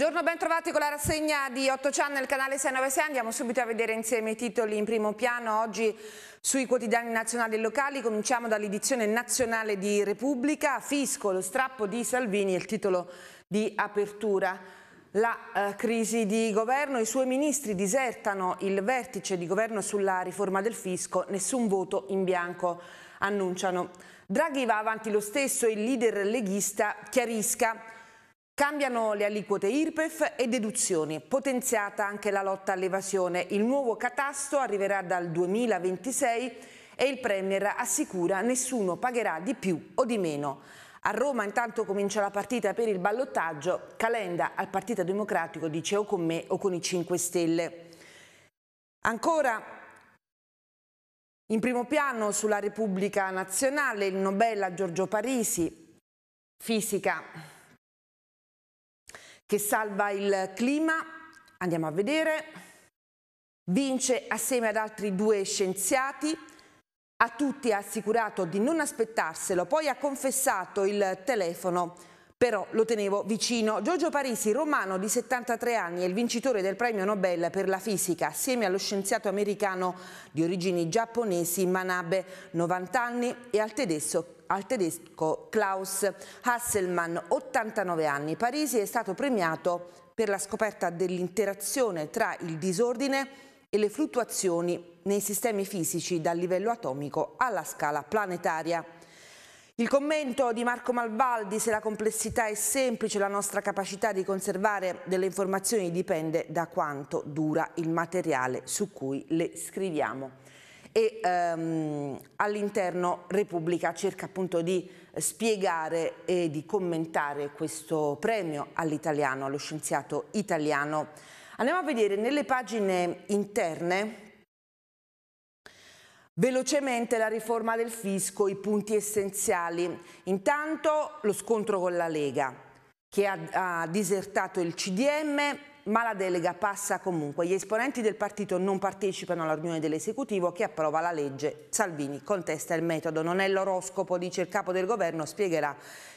Buongiorno, ben trovati con la rassegna di 8 Channel, canale 696. Andiamo subito a vedere insieme i titoli in primo piano. Oggi sui quotidiani nazionali e locali cominciamo dall'edizione nazionale di Repubblica. Fisco, lo strappo di Salvini, il titolo di apertura la eh, crisi di governo, i suoi ministri disertano il vertice di governo sulla riforma del fisco, nessun voto in bianco, annunciano. Draghi va avanti lo stesso, il leader leghista chiarisca Cambiano le aliquote IRPEF e deduzioni, potenziata anche la lotta all'evasione. Il nuovo catasto arriverà dal 2026 e il Premier assicura nessuno pagherà di più o di meno. A Roma intanto comincia la partita per il ballottaggio, Calenda al Partito Democratico dice o con me o con i 5 Stelle. Ancora in primo piano sulla Repubblica Nazionale il Nobel a Giorgio Parisi, fisica che salva il clima, andiamo a vedere, vince assieme ad altri due scienziati, a tutti ha assicurato di non aspettarselo, poi ha confessato il telefono, però lo tenevo vicino. Giorgio Parisi, romano di 73 anni, è il vincitore del premio Nobel per la fisica, assieme allo scienziato americano di origini giapponesi Manabe, 90 anni, e al tedesco al tedesco Klaus Hasselmann, 89 anni. Parisi è stato premiato per la scoperta dell'interazione tra il disordine e le fluttuazioni nei sistemi fisici dal livello atomico alla scala planetaria. Il commento di Marco Malvaldi, se la complessità è semplice, la nostra capacità di conservare delle informazioni dipende da quanto dura il materiale su cui le scriviamo e ehm, all'interno Repubblica cerca appunto di spiegare e di commentare questo premio all'italiano, allo scienziato italiano. Andiamo a vedere nelle pagine interne Velocemente la riforma del fisco, i punti essenziali. Intanto lo scontro con la Lega, che ha, ha disertato il CDM ma la delega passa comunque. Gli esponenti del partito non partecipano alla riunione dell'esecutivo che approva la legge. Salvini contesta il metodo, non è l'oroscopo, dice il capo del governo, spiegherà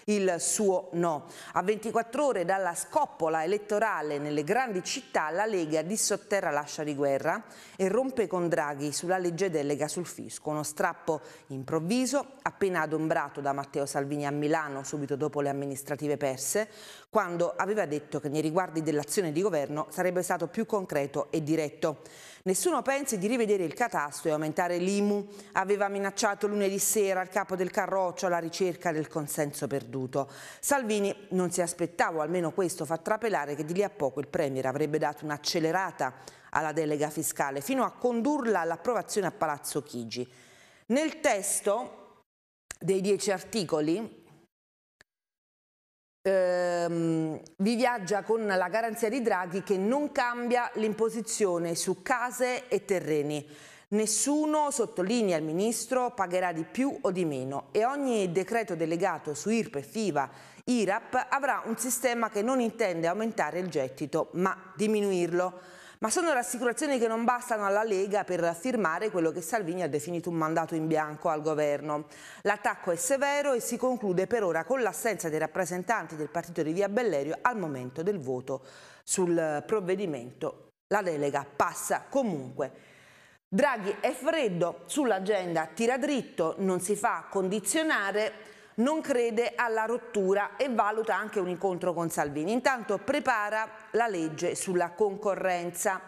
il suo no. A 24 ore dalla scoppola elettorale nelle grandi città la Lega dissotterra l'ascia di guerra e rompe con Draghi sulla legge delega sul fisco. Uno strappo improvviso, appena adombrato da Matteo Salvini a Milano subito dopo le amministrative perse, quando aveva detto che nei riguardi dell'azione di governo governo sarebbe stato più concreto e diretto. Nessuno pensi di rivedere il catasto e aumentare l'IMU. Aveva minacciato lunedì sera al capo del Carroccio alla ricerca del consenso perduto. Salvini non si aspettava, o almeno questo fa trapelare, che di lì a poco il Premier avrebbe dato un'accelerata alla delega fiscale, fino a condurla all'approvazione a Palazzo Chigi. Nel testo dei dieci articoli ehm, vi viaggia con la garanzia di Draghi che non cambia l'imposizione su case e terreni. Nessuno, sottolinea il Ministro, pagherà di più o di meno e ogni decreto delegato su IRP e FIVA, IRAP avrà un sistema che non intende aumentare il gettito ma diminuirlo. Ma sono rassicurazioni che non bastano alla Lega per firmare quello che Salvini ha definito un mandato in bianco al governo. L'attacco è severo e si conclude per ora con l'assenza dei rappresentanti del partito di Via Bellerio al momento del voto sul provvedimento. La delega passa comunque. Draghi è freddo, sull'agenda tira dritto, non si fa condizionare non crede alla rottura e valuta anche un incontro con Salvini. Intanto prepara la legge sulla concorrenza.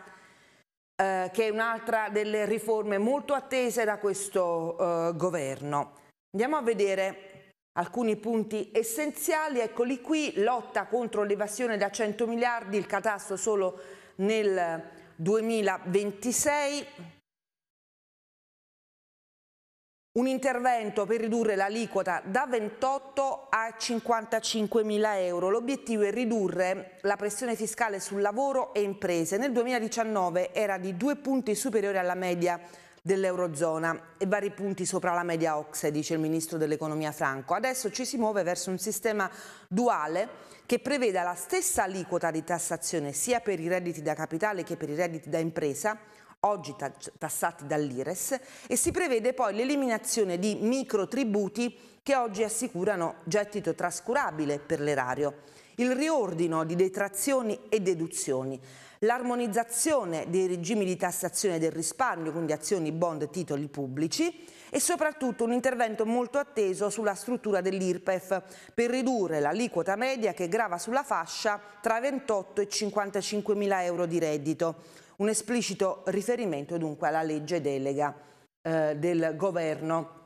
Eh, che è un'altra delle riforme molto attese da questo eh, governo. Andiamo a vedere alcuni punti essenziali, eccoli qui, lotta contro l'evasione da 100 miliardi, il catasto solo nel 2026, un intervento per ridurre l'aliquota da 28 a 55 mila euro. L'obiettivo è ridurre la pressione fiscale sul lavoro e imprese. Nel 2019 era di due punti superiore alla media dell'Eurozona e vari punti sopra la media OXE, dice il Ministro dell'Economia Franco. Adesso ci si muove verso un sistema duale che preveda la stessa aliquota di tassazione sia per i redditi da capitale che per i redditi da impresa, oggi tassati dall'IRES e si prevede poi l'eliminazione di microtributi che oggi assicurano gettito trascurabile per l'erario, il riordino di detrazioni e deduzioni, l'armonizzazione dei regimi di tassazione del risparmio, quindi azioni, bond, titoli pubblici e soprattutto un intervento molto atteso sulla struttura dell'IRPEF per ridurre l'aliquota media che grava sulla fascia tra 28 e 55 mila euro di reddito. Un esplicito riferimento dunque alla legge delega eh, del governo.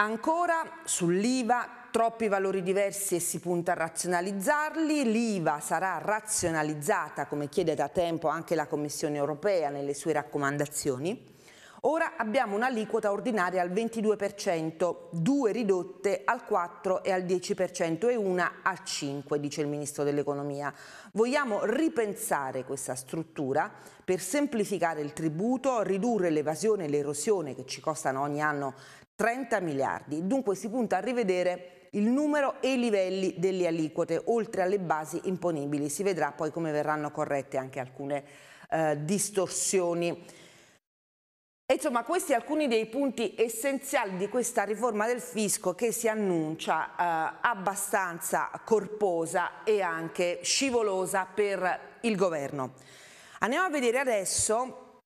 Ancora sull'IVA troppi valori diversi e si punta a razionalizzarli, l'IVA sarà razionalizzata come chiede da tempo anche la Commissione europea nelle sue raccomandazioni. Ora abbiamo un'aliquota ordinaria al 22%, due ridotte al 4 e al 10% e una al 5%, dice il Ministro dell'Economia. Vogliamo ripensare questa struttura per semplificare il tributo, ridurre l'evasione e l'erosione che ci costano ogni anno 30 miliardi. Dunque si punta a rivedere il numero e i livelli delle aliquote, oltre alle basi imponibili. Si vedrà poi come verranno corrette anche alcune eh, distorsioni. E insomma, questi alcuni dei punti essenziali di questa riforma del fisco che si annuncia eh, abbastanza corposa e anche scivolosa per il governo. Andiamo a vedere adesso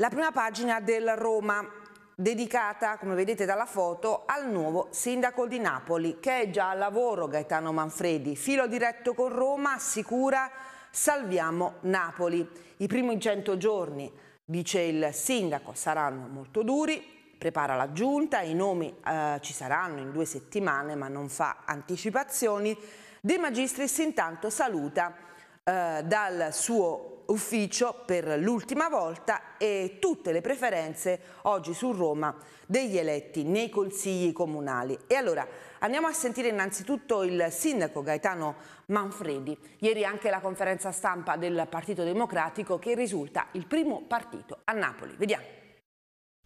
la prima pagina del Roma dedicata, come vedete dalla foto, al nuovo sindaco di Napoli, che è già al lavoro Gaetano Manfredi. Filo diretto con Roma assicura Salviamo Napoli. I primi 100 giorni, dice il sindaco, saranno molto duri, prepara la giunta, i nomi eh, ci saranno in due settimane ma non fa anticipazioni. De Magistris intanto saluta eh, dal suo ufficio per l'ultima volta e tutte le preferenze oggi su Roma degli eletti nei consigli comunali. E allora andiamo a sentire innanzitutto il sindaco Gaetano Manfredi, ieri anche la conferenza stampa del Partito Democratico che risulta il primo partito a Napoli. Vediamo.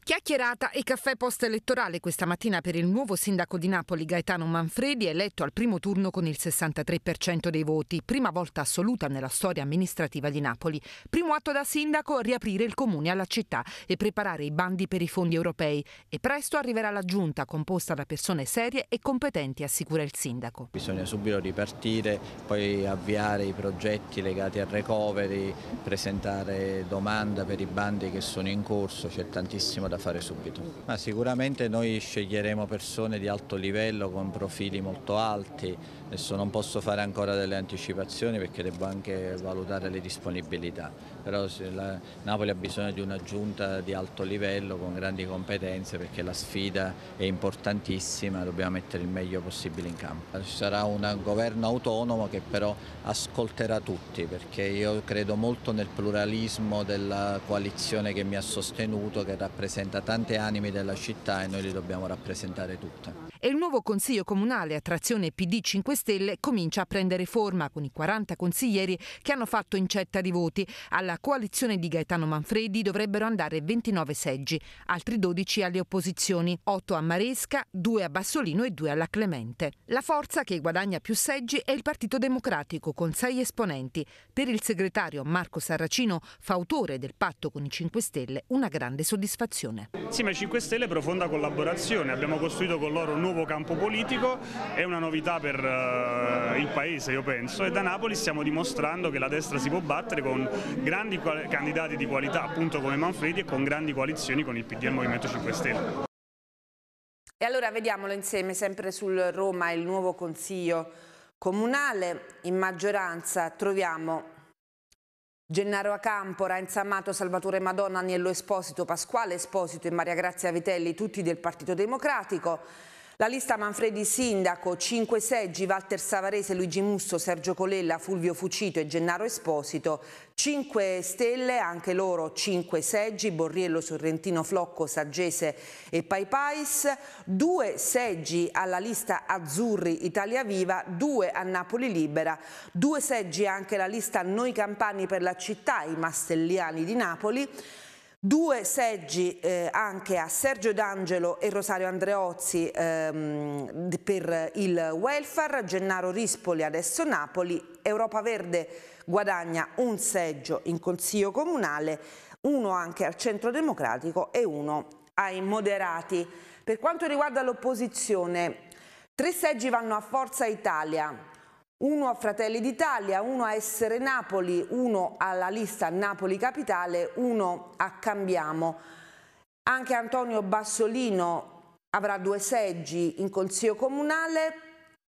Chiacchierata e caffè post-elettorale questa mattina per il nuovo sindaco di Napoli Gaetano Manfredi, eletto al primo turno con il 63% dei voti, prima volta assoluta nella storia amministrativa di Napoli. Primo atto da sindaco, riaprire il comune alla città e preparare i bandi per i fondi europei. E presto arriverà la giunta composta da persone serie e competenti, assicura il sindaco. Bisogna subito ripartire, poi avviare i progetti legati al recovery, presentare domanda per i bandi che sono in corso, c'è tantissimo da da fare subito. Ma sicuramente noi sceglieremo persone di alto livello con profili molto alti, Adesso non posso fare ancora delle anticipazioni perché devo anche valutare le disponibilità, però Napoli ha bisogno di una giunta di alto livello con grandi competenze perché la sfida è importantissima, dobbiamo mettere il meglio possibile in campo. Ci sarà un governo autonomo che però ascolterà tutti perché io credo molto nel pluralismo della coalizione che mi ha sostenuto, che rappresenta tante anime della città e noi li dobbiamo rappresentare tutte e il nuovo Consiglio Comunale a trazione PD 5 Stelle comincia a prendere forma con i 40 consiglieri che hanno fatto incetta di voti. Alla coalizione di Gaetano Manfredi dovrebbero andare 29 seggi, altri 12 alle opposizioni, 8 a Maresca, 2 a Bassolino e 2 alla Clemente. La forza che guadagna più seggi è il Partito Democratico con 6 esponenti. Per il segretario Marco Sarracino, fautore del patto con i 5 Stelle, una grande soddisfazione. Sì, ma i 5 Stelle profonda collaborazione, abbiamo costruito con loro un nuovo campo politico, è una novità per uh, il Paese io penso e da Napoli stiamo dimostrando che la destra si può battere con grandi candidati di qualità appunto come Manfredi e con grandi coalizioni con il PD e il Movimento 5 Stelle. E allora vediamolo insieme sempre sul Roma il nuovo Consiglio Comunale. In maggioranza troviamo Gennaro Acampo, Renzo Amato, Salvatore Madonna, Aniello Esposito, Pasquale Esposito e Maria Grazia Vitelli, tutti del Partito Democratico. La lista Manfredi Sindaco, 5 seggi, Walter Savarese, Luigi Musso, Sergio Colella, Fulvio Fucito e Gennaro Esposito, 5 stelle, anche loro 5 seggi, Borriello, Sorrentino, Flocco, Saggese e Paipais, 2 seggi alla lista Azzurri Italia Viva, 2 a Napoli Libera, 2 seggi anche alla lista Noi Campani per la città, i Mastelliani di Napoli, Due seggi eh, anche a Sergio D'Angelo e Rosario Andreozzi ehm, per il welfare, Gennaro Rispoli adesso Napoli, Europa Verde guadagna un seggio in Consiglio Comunale, uno anche al Centro Democratico e uno ai moderati. Per quanto riguarda l'opposizione, tre seggi vanno a Forza Italia, uno a Fratelli d'Italia, uno a Essere Napoli, uno alla lista Napoli Capitale, uno a Cambiamo. Anche Antonio Bassolino avrà due seggi in Consiglio Comunale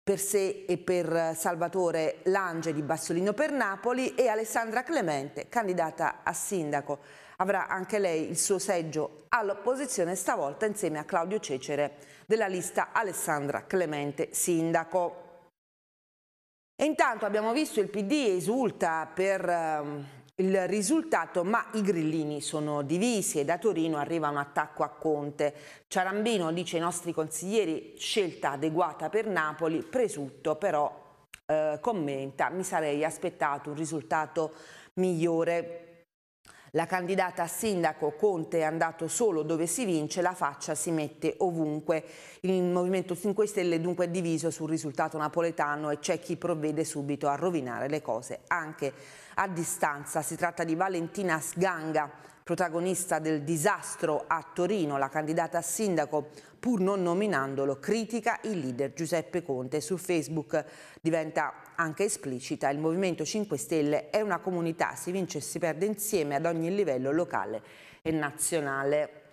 per sé e per Salvatore Lange di Bassolino per Napoli e Alessandra Clemente, candidata a sindaco. Avrà anche lei il suo seggio all'opposizione, stavolta insieme a Claudio Cecere della lista Alessandra Clemente, sindaco. E intanto abbiamo visto il PD esulta per ehm, il risultato, ma i grillini sono divisi e da Torino arriva un attacco a Conte. Ciarambino dice ai nostri consiglieri scelta adeguata per Napoli, presutto però eh, commenta mi sarei aspettato un risultato migliore. La candidata a sindaco Conte è andato solo dove si vince, la faccia si mette ovunque. Il Movimento 5 Stelle dunque è diviso sul risultato napoletano e c'è chi provvede subito a rovinare le cose anche a distanza. Si tratta di Valentina Sganga, Protagonista del disastro a Torino, la candidata a sindaco, pur non nominandolo, critica il leader Giuseppe Conte. Su Facebook diventa anche esplicita, il Movimento 5 Stelle è una comunità, si vince e si perde insieme ad ogni livello locale e nazionale.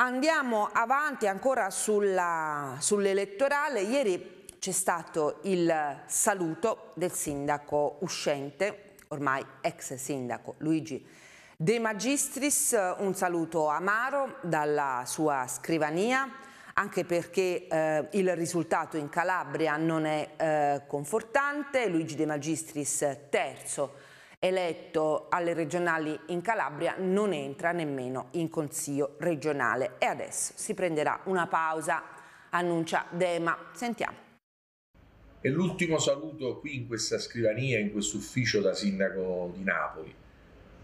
Andiamo avanti ancora sull'elettorale. Sull Ieri c'è stato il saluto del sindaco uscente ormai ex sindaco Luigi De Magistris. Un saluto amaro dalla sua scrivania, anche perché eh, il risultato in Calabria non è eh, confortante. Luigi De Magistris terzo eletto alle regionali in Calabria non entra nemmeno in consiglio regionale e adesso si prenderà una pausa, annuncia Dema. Sentiamo. E l'ultimo saluto qui in questa scrivania, in questo ufficio da sindaco di Napoli,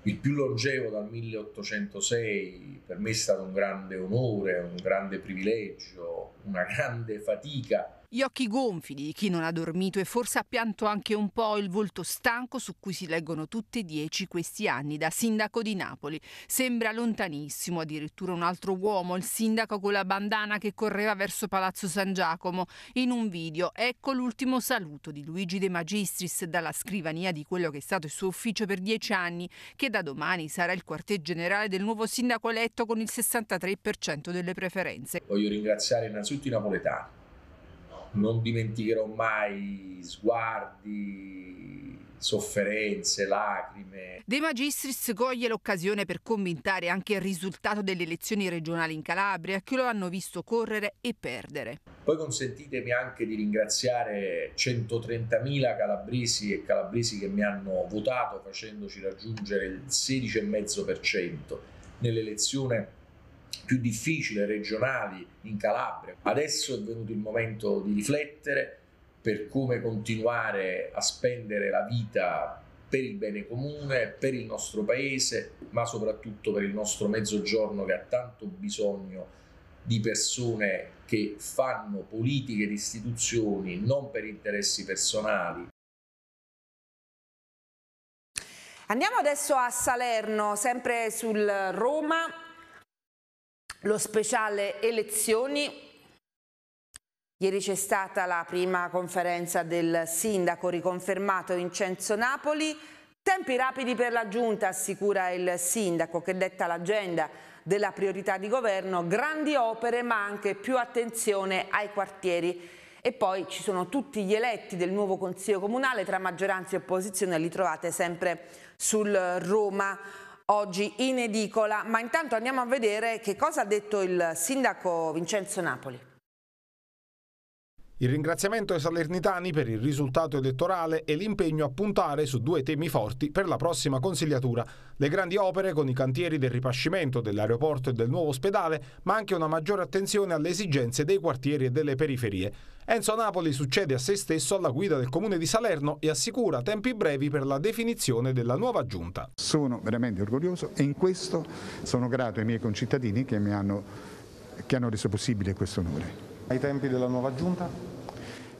il più longevo dal 1806, per me è stato un grande onore, un grande privilegio, una grande fatica gli occhi gonfi di chi non ha dormito e forse ha pianto anche un po' il volto stanco su cui si leggono tutti e dieci questi anni da sindaco di Napoli. Sembra lontanissimo, addirittura un altro uomo, il sindaco con la bandana che correva verso Palazzo San Giacomo. In un video ecco l'ultimo saluto di Luigi De Magistris dalla scrivania di quello che è stato il suo ufficio per dieci anni, che da domani sarà il quartier generale del nuovo sindaco eletto con il 63% delle preferenze. Voglio ringraziare innanzitutto i napoletani non dimenticherò mai sguardi, sofferenze, lacrime. De Magistris coglie l'occasione per commentare anche il risultato delle elezioni regionali in Calabria che lo hanno visto correre e perdere. Poi consentitemi anche di ringraziare 130.000 calabresi e calabresi che mi hanno votato facendoci raggiungere il 16,5% nell'elezione più difficili regionali in Calabria. Adesso è venuto il momento di riflettere per come continuare a spendere la vita per il bene comune, per il nostro paese, ma soprattutto per il nostro mezzogiorno che ha tanto bisogno di persone che fanno politiche di istituzioni non per interessi personali, Andiamo adesso a Salerno, sempre sul Roma lo speciale elezioni. Ieri c'è stata la prima conferenza del sindaco riconfermato Vincenzo Napoli. Tempi rapidi per la giunta, assicura il sindaco che detta l'agenda della priorità di governo, grandi opere ma anche più attenzione ai quartieri. E poi ci sono tutti gli eletti del nuovo Consiglio Comunale, tra maggioranza e opposizione, li trovate sempre sul Roma oggi in edicola, ma intanto andiamo a vedere che cosa ha detto il sindaco Vincenzo Napoli. Il ringraziamento ai salernitani per il risultato elettorale e l'impegno a puntare su due temi forti per la prossima consigliatura, le grandi opere con i cantieri del ripascimento dell'aeroporto e del nuovo ospedale, ma anche una maggiore attenzione alle esigenze dei quartieri e delle periferie. Enzo Napoli succede a se stesso alla guida del comune di Salerno e assicura tempi brevi per la definizione della nuova giunta. Sono veramente orgoglioso e in questo sono grato ai miei concittadini che, hanno, che hanno reso possibile questo onore. Ai tempi della nuova giunta?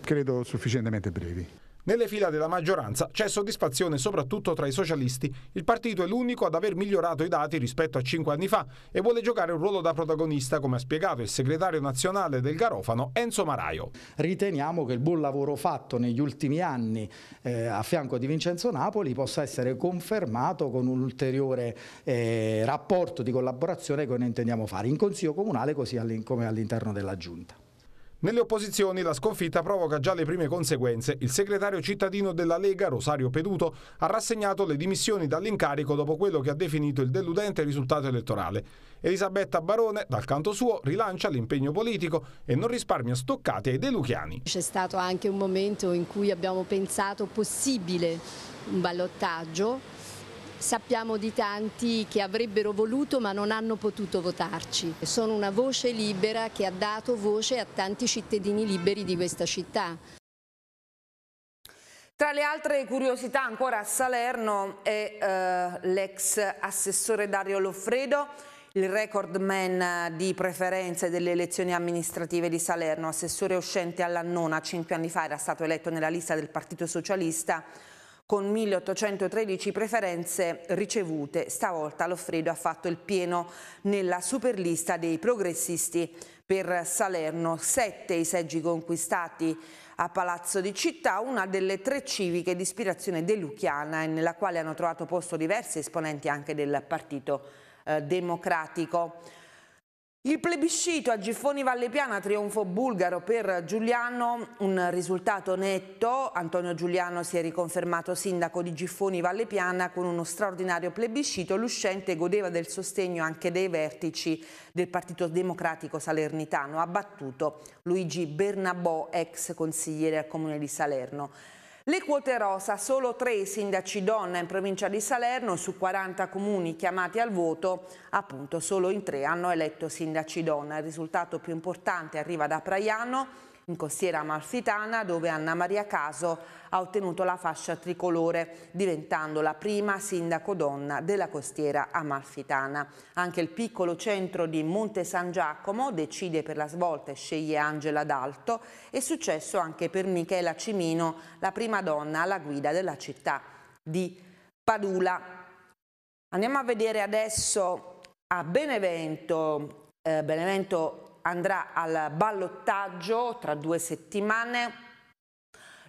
Credo sufficientemente brevi. Nelle fila della maggioranza c'è soddisfazione soprattutto tra i socialisti. Il partito è l'unico ad aver migliorato i dati rispetto a cinque anni fa e vuole giocare un ruolo da protagonista, come ha spiegato il segretario nazionale del Garofano Enzo Maraio. Riteniamo che il buon lavoro fatto negli ultimi anni eh, a fianco di Vincenzo Napoli possa essere confermato con un ulteriore eh, rapporto di collaborazione che noi intendiamo fare in Consiglio Comunale così all come all'interno della Giunta. Nelle opposizioni la sconfitta provoca già le prime conseguenze. Il segretario cittadino della Lega, Rosario Peduto, ha rassegnato le dimissioni dall'incarico dopo quello che ha definito il deludente risultato elettorale. Elisabetta Barone, dal canto suo, rilancia l'impegno politico e non risparmia stoccate ai deluchiani. C'è stato anche un momento in cui abbiamo pensato possibile un ballottaggio Sappiamo di tanti che avrebbero voluto ma non hanno potuto votarci. Sono una voce libera che ha dato voce a tanti cittadini liberi di questa città. Tra le altre curiosità ancora a Salerno è eh, l'ex assessore Dario Loffredo, il record man di preferenze delle elezioni amministrative di Salerno, assessore uscente alla nona, cinque anni fa era stato eletto nella lista del Partito Socialista, con 1813 preferenze ricevute. Stavolta Loffredo ha fatto il pieno nella superlista dei progressisti per Salerno. Sette i seggi conquistati a Palazzo di Città, una delle tre civiche di ispirazione deluchiana e nella quale hanno trovato posto diversi esponenti anche del Partito eh, Democratico. Il plebiscito a Giffoni Vallepiana, trionfo bulgaro per Giuliano, un risultato netto. Antonio Giuliano si è riconfermato sindaco di Giffoni Vallepiana con uno straordinario plebiscito. L'uscente godeva del sostegno anche dei vertici del Partito Democratico Salernitano. Ha battuto Luigi Bernabò, ex consigliere al comune di Salerno. Le quote rosa, solo tre sindaci donna in provincia di Salerno su 40 comuni chiamati al voto, appunto solo in tre hanno eletto sindaci donna. Il risultato più importante arriva da Praiano, in costiera amalfitana dove Anna Maria Caso ha ottenuto la fascia tricolore diventando la prima sindaco donna della costiera amalfitana. Anche il piccolo centro di Monte San Giacomo decide per la svolta e sceglie Angela D'Alto è successo anche per Michela Cimino, la prima donna alla guida della città di Padula. Andiamo a vedere adesso a Benevento, eh, Benevento andrà al ballottaggio tra due settimane.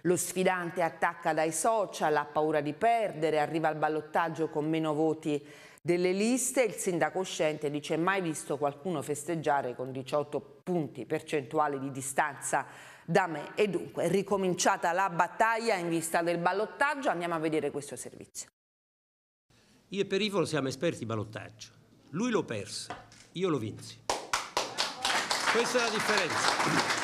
Lo sfidante attacca dai social, ha paura di perdere, arriva al ballottaggio con meno voti delle liste. Il sindaco uscente dice mai visto qualcuno festeggiare con 18 punti percentuali di distanza da me. E dunque è ricominciata la battaglia in vista del ballottaggio. Andiamo a vedere questo servizio. Io e Perifolo siamo esperti di ballottaggio. Lui lo perse, io lo vinsi. C'est la différence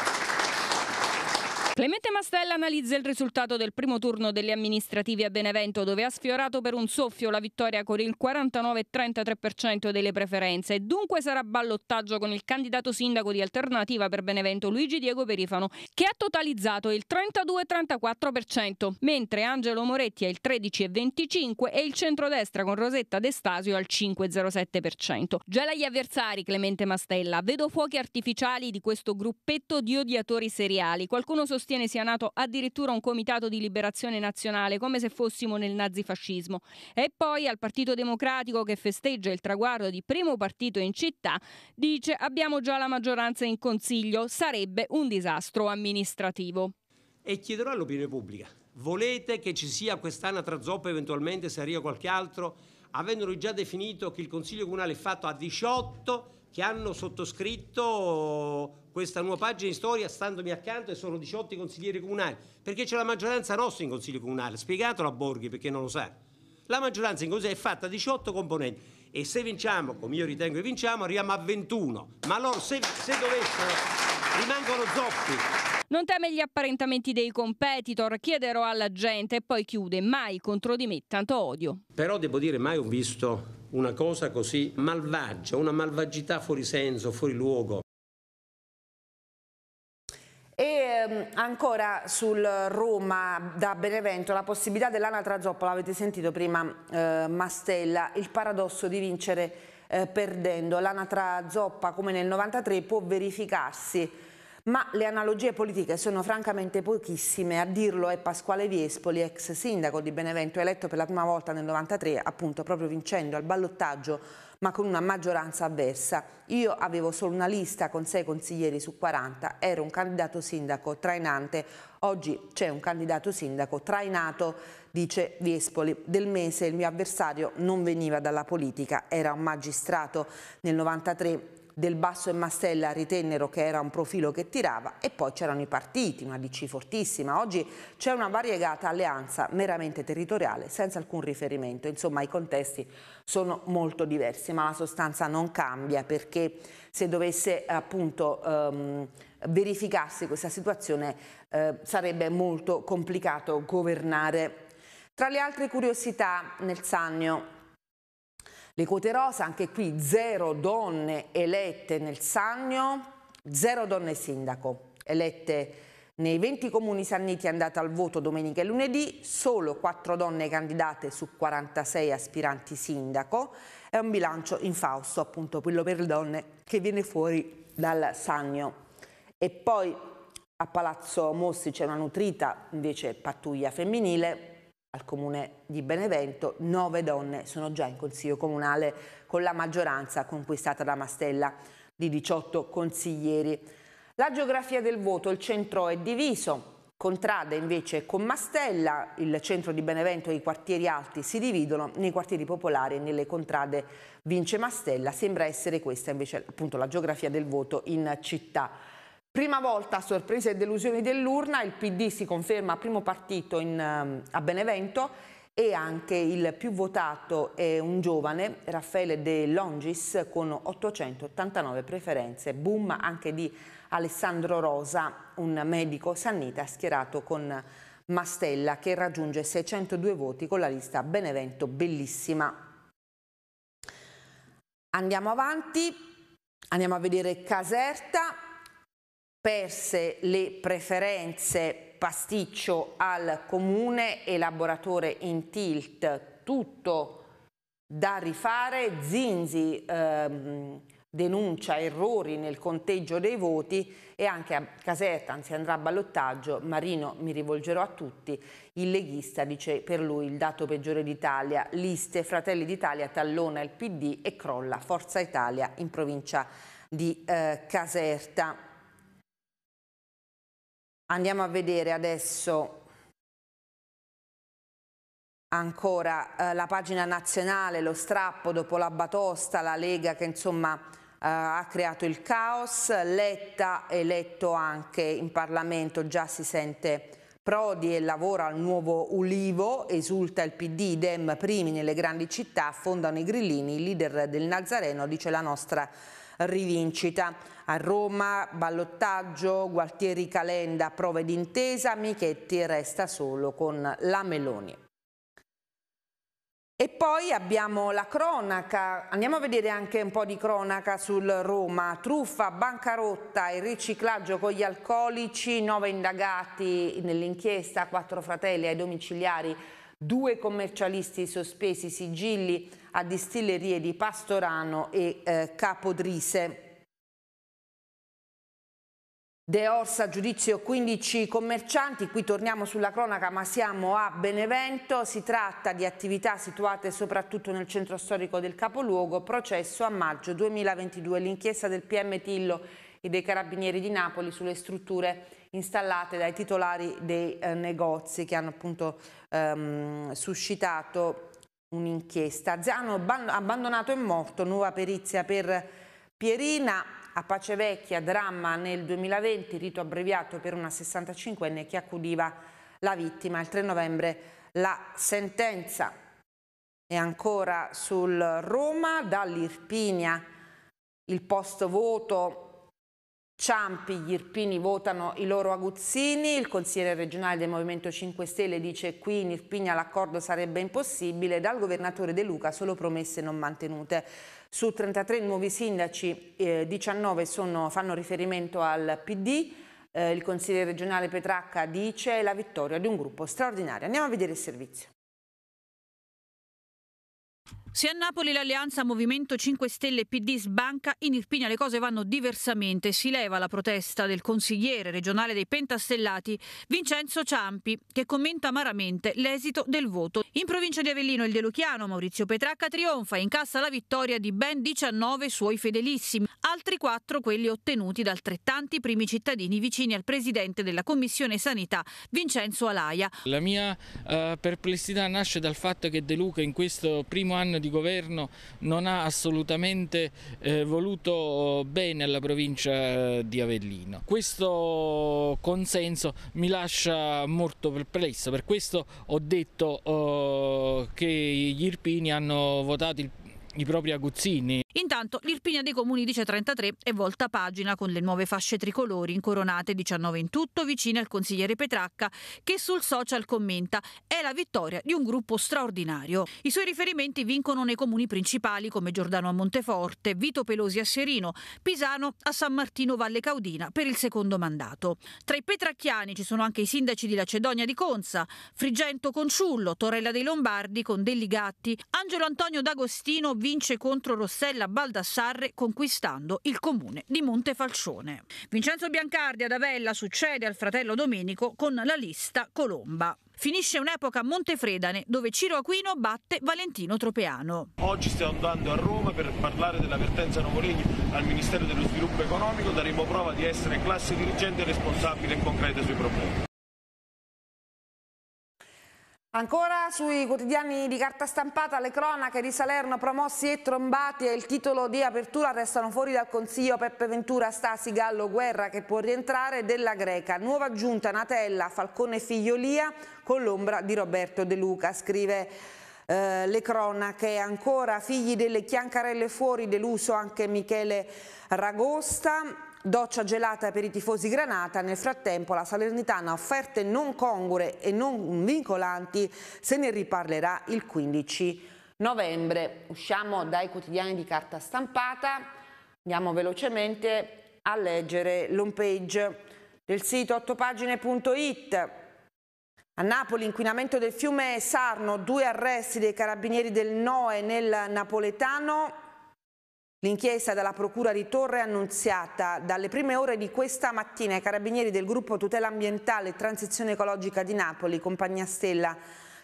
Clemente Mastella analizza il risultato del primo turno delle amministrative a Benevento dove ha sfiorato per un soffio la vittoria con il 49,33% delle preferenze e dunque sarà ballottaggio con il candidato sindaco di alternativa per Benevento Luigi Diego Perifano che ha totalizzato il 32,34% mentre Angelo Moretti ha il 13,25% e il centrodestra con Rosetta D'Estasio al 5,07%. Gela gli avversari Clemente Mastella, vedo fuochi artificiali di questo gruppetto di odiatori seriali, qualcuno sostiene sostiene sia nato addirittura un comitato di liberazione nazionale, come se fossimo nel nazifascismo. E poi al Partito Democratico, che festeggia il traguardo di primo partito in città, dice abbiamo già la maggioranza in Consiglio, sarebbe un disastro amministrativo. E chiederò all'opinione pubblica, volete che ci sia quest'anatra zoppa eventualmente se arriva qualche altro? avendo già definito che il Consiglio Comunale è fatto a 18 che hanno sottoscritto questa nuova pagina di storia standomi accanto e sono 18 consiglieri comunali, perché c'è la maggioranza nostra in consiglio comunale, spiegatelo a Borghi perché non lo sa. La maggioranza in consiglio è fatta 18 componenti e se vinciamo, come io ritengo che vinciamo, arriviamo a 21. Ma loro se, se dovessero rimangono zoppi, non teme gli apparentamenti dei competitor, chiederò alla gente e poi chiude, mai contro di me tanto odio. Però devo dire, mai ho visto una cosa così malvagia, una malvagità fuori senso, fuori luogo. E ehm, ancora sul Roma da Benevento, la possibilità dell'anatra zoppa, l'avete sentito prima eh, Mastella, il paradosso di vincere eh, perdendo. L'anatra zoppa come nel 93 può verificarsi ma le analogie politiche sono francamente pochissime, a dirlo è Pasquale Viespoli, ex sindaco di Benevento, eletto per la prima volta nel 93, appunto proprio vincendo al ballottaggio ma con una maggioranza avversa. Io avevo solo una lista con sei consiglieri su 40, ero un candidato sindaco trainante, oggi c'è un candidato sindaco trainato, dice Viespoli. Del mese il mio avversario non veniva dalla politica, era un magistrato. Nel 93 del Basso e Mastella ritennero che era un profilo che tirava e poi c'erano i partiti, una DC fortissima. Oggi c'è una variegata alleanza meramente territoriale senza alcun riferimento. Insomma i contesti sono molto diversi ma la sostanza non cambia perché se dovesse appunto ehm, verificarsi questa situazione eh, sarebbe molto complicato governare. Tra le altre curiosità nel Sannio le quote rosa, anche qui zero donne elette nel Sannio, zero donne sindaco elette nei 20 comuni sanniti andate al voto domenica e lunedì, solo 4 donne candidate su 46 aspiranti sindaco. È un bilancio infausto, appunto quello per le donne, che viene fuori dal Sannio. E poi a Palazzo Mossi c'è una nutrita invece pattuglia femminile al comune di Benevento, nove donne sono già in consiglio comunale con la maggioranza conquistata da Mastella di 18 consiglieri. La geografia del voto, il centro è diviso, contrade invece con Mastella, il centro di Benevento e i quartieri alti si dividono, nei quartieri popolari e nelle contrade vince Mastella, sembra essere questa invece appunto la geografia del voto in città. Prima volta sorprese e delusioni dell'urna, il PD si conferma primo partito in, ehm, a Benevento e anche il più votato è un giovane, Raffaele De Longis, con 889 preferenze. Boom anche di Alessandro Rosa, un medico sannita schierato con Mastella che raggiunge 602 voti con la lista Benevento Bellissima. Andiamo avanti, andiamo a vedere Caserta, perse le preferenze pasticcio al comune, elaboratore in tilt, tutto da rifare, Zinzi ehm, denuncia errori nel conteggio dei voti e anche a Caserta, anzi andrà a ballottaggio, Marino mi rivolgerò a tutti, il leghista dice per lui il dato peggiore d'Italia, liste Fratelli d'Italia tallona il PD e crolla Forza Italia in provincia di eh, Caserta. Andiamo a vedere adesso ancora eh, la pagina nazionale, lo strappo dopo la batosta, la Lega che insomma eh, ha creato il caos, Letta eletto anche in Parlamento, già si sente Prodi e lavora al nuovo Ulivo, esulta il PD, idem primi nelle grandi città, fondano i grillini, il leader del Nazareno dice la nostra rivincita. A Roma, ballottaggio, Gualtieri Calenda, prove d'intesa, Michetti resta solo con la Meloni. E poi abbiamo la cronaca, andiamo a vedere anche un po' di cronaca sul Roma, truffa, bancarotta e riciclaggio con gli alcolici, nove indagati nell'inchiesta, quattro fratelli ai domiciliari, due commercialisti sospesi, sigilli, a distillerie di Pastorano e eh, Capodrise. De Orsa, giudizio 15 commercianti, qui torniamo sulla cronaca ma siamo a Benevento, si tratta di attività situate soprattutto nel centro storico del capoluogo, processo a maggio 2022, l'inchiesta del PM Tillo e dei carabinieri di Napoli sulle strutture installate dai titolari dei eh, negozi che hanno appunto ehm, suscitato un'inchiesta. Zano abbandonato e morto, nuova perizia per Pierina. A Pace Vecchia, dramma nel 2020, rito abbreviato per una 65enne che accudiva la vittima. Il 3 novembre la sentenza. è ancora sul Roma, dall'Irpinia il post voto Ciampi, gli irpini votano i loro aguzzini, il consigliere regionale del Movimento 5 Stelle dice qui in Irpigna l'accordo sarebbe impossibile, dal governatore De Luca solo promesse non mantenute. Su 33 nuovi sindaci, eh, 19 sono, fanno riferimento al PD, eh, il consigliere regionale Petracca dice la vittoria di un gruppo straordinario. Andiamo a vedere il servizio. Se a Napoli l'alleanza Movimento 5 Stelle PD sbanca, in Irpinia le cose vanno diversamente. Si leva la protesta del consigliere regionale dei Pentastellati Vincenzo Ciampi, che commenta amaramente l'esito del voto. In provincia di Avellino il deluchiano Maurizio Petracca trionfa e incassa la vittoria di ben 19 suoi fedelissimi, altri 4 quelli ottenuti da altrettanti primi cittadini vicini al presidente della Commissione Sanità Vincenzo Alaia. La mia uh, perplessità nasce dal fatto che De Luca in questo primo anno di di governo non ha assolutamente eh, voluto bene alla provincia di Avellino. Questo consenso mi lascia molto perplesso, per questo ho detto eh, che gli Irpini hanno votato il, i propri aguzzini. Intanto l'Irpinia dei Comuni dice 33 è volta pagina con le nuove fasce tricolori incoronate 19 in tutto vicine al consigliere Petracca che sul social commenta è la vittoria di un gruppo straordinario. I suoi riferimenti vincono nei comuni principali come Giordano a Monteforte, Vito Pelosi a Serino, Pisano a San Martino Valle Caudina per il secondo mandato. Tra i petracchiani ci sono anche i sindaci di Lacedonia di Conza, Frigento Conciullo, Torella dei Lombardi con Delli Gatti, Angelo Antonio D'Agostino vince contro Rossella Gabriela Baldassarre conquistando il comune di Montefalcione. Vincenzo Biancardi ad Avella succede al fratello Domenico con la lista Colomba. Finisce un'epoca a Montefredane dove Ciro Aquino batte Valentino Tropeano. Oggi stiamo andando a Roma per parlare dell'avvertenza vertenza al Ministero dello Sviluppo Economico, daremo prova di essere classe dirigente responsabile e concreta sui problemi. Ancora sui quotidiani di carta stampata le cronache di Salerno promossi e trombati e il titolo di apertura restano fuori dal Consiglio Peppe Ventura, Stasi, Gallo, Guerra che può rientrare della Greca. Nuova giunta Natella, Falcone Figliolia con l'ombra di Roberto De Luca, scrive... Eh, le cronache ancora figli delle chiancarelle fuori deluso anche Michele Ragosta Doccia gelata per i tifosi Granata, nel frattempo la Salernitana offerte non congure e non vincolanti, se ne riparlerà il 15 novembre. Usciamo dai quotidiani di carta stampata, andiamo velocemente a leggere l'home page del sito 8pagine.it. A Napoli inquinamento del fiume Sarno, due arresti dei carabinieri del Noe nel napoletano. L'inchiesta dalla Procura di Torre è annunziata dalle prime ore di questa mattina ai carabinieri del gruppo Tutela Ambientale e Transizione Ecologica di Napoli, Compagnia Stella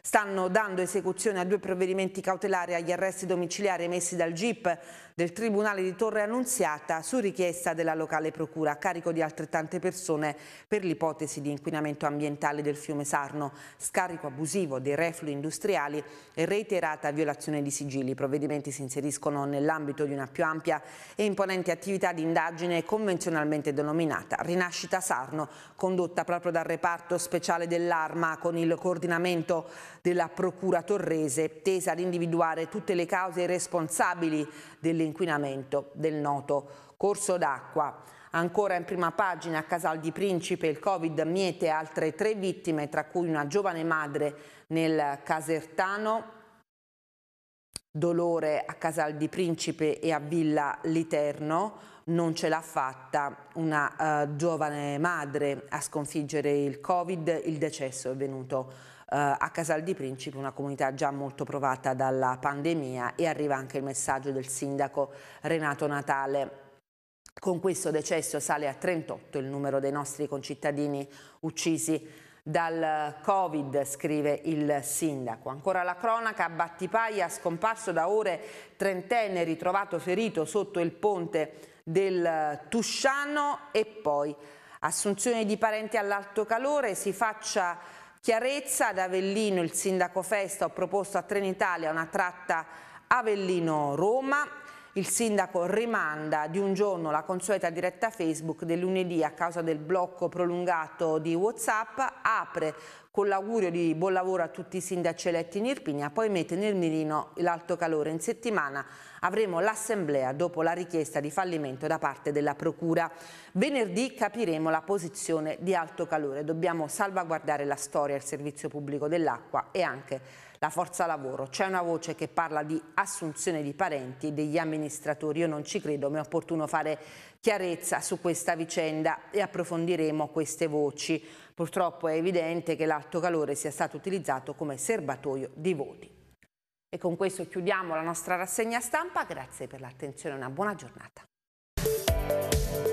stanno dando esecuzione a due provvedimenti cautelari agli arresti domiciliari emessi dal GIP del Tribunale di Torre Annunziata su richiesta della locale procura a carico di altrettante persone per l'ipotesi di inquinamento ambientale del fiume Sarno, scarico abusivo dei reflui industriali e reiterata violazione di sigilli. I provvedimenti si inseriscono nell'ambito di una più ampia e imponente attività di indagine convenzionalmente denominata Rinascita Sarno, condotta proprio dal reparto speciale dell'Arma con il coordinamento della Procura Torrese, tesa ad individuare tutte le cause responsabili dell'inquinamento del noto corso d'acqua. Ancora in prima pagina a Casal di Principe il Covid miete altre tre vittime, tra cui una giovane madre nel Casertano, dolore a Casal di Principe e a Villa Literno. Non ce l'ha fatta una uh, giovane madre a sconfiggere il Covid, il decesso è venuto eh, a Casal di Principe, una comunità già molto provata dalla pandemia e arriva anche il messaggio del sindaco Renato Natale. Con questo decesso sale a 38 il numero dei nostri concittadini uccisi dal Covid, scrive il sindaco. Ancora la cronaca, a Battipaglia scomparso da ore trentenne, ritrovato ferito sotto il ponte del Tusciano e poi assunzione di parenti all'alto calore, si faccia Chiarezza ad Avellino, il sindaco Festa ha proposto a Trenitalia una tratta Avellino-Roma. Il sindaco rimanda di un giorno la consueta diretta Facebook del lunedì a causa del blocco prolungato di Whatsapp, apre con l'augurio di buon lavoro a tutti i sindaci eletti in Irpinia, poi mette nel mirino l'alto calore in settimana avremo l'assemblea dopo la richiesta di fallimento da parte della Procura. Venerdì capiremo la posizione di alto calore. Dobbiamo salvaguardare la storia, il servizio pubblico dell'acqua e anche la forza lavoro. C'è una voce che parla di assunzione di parenti e degli amministratori. Io non ci credo, ma è opportuno fare chiarezza su questa vicenda e approfondiremo queste voci. Purtroppo è evidente che l'alto calore sia stato utilizzato come serbatoio di voti. E con questo chiudiamo la nostra rassegna stampa. Grazie per l'attenzione e una buona giornata.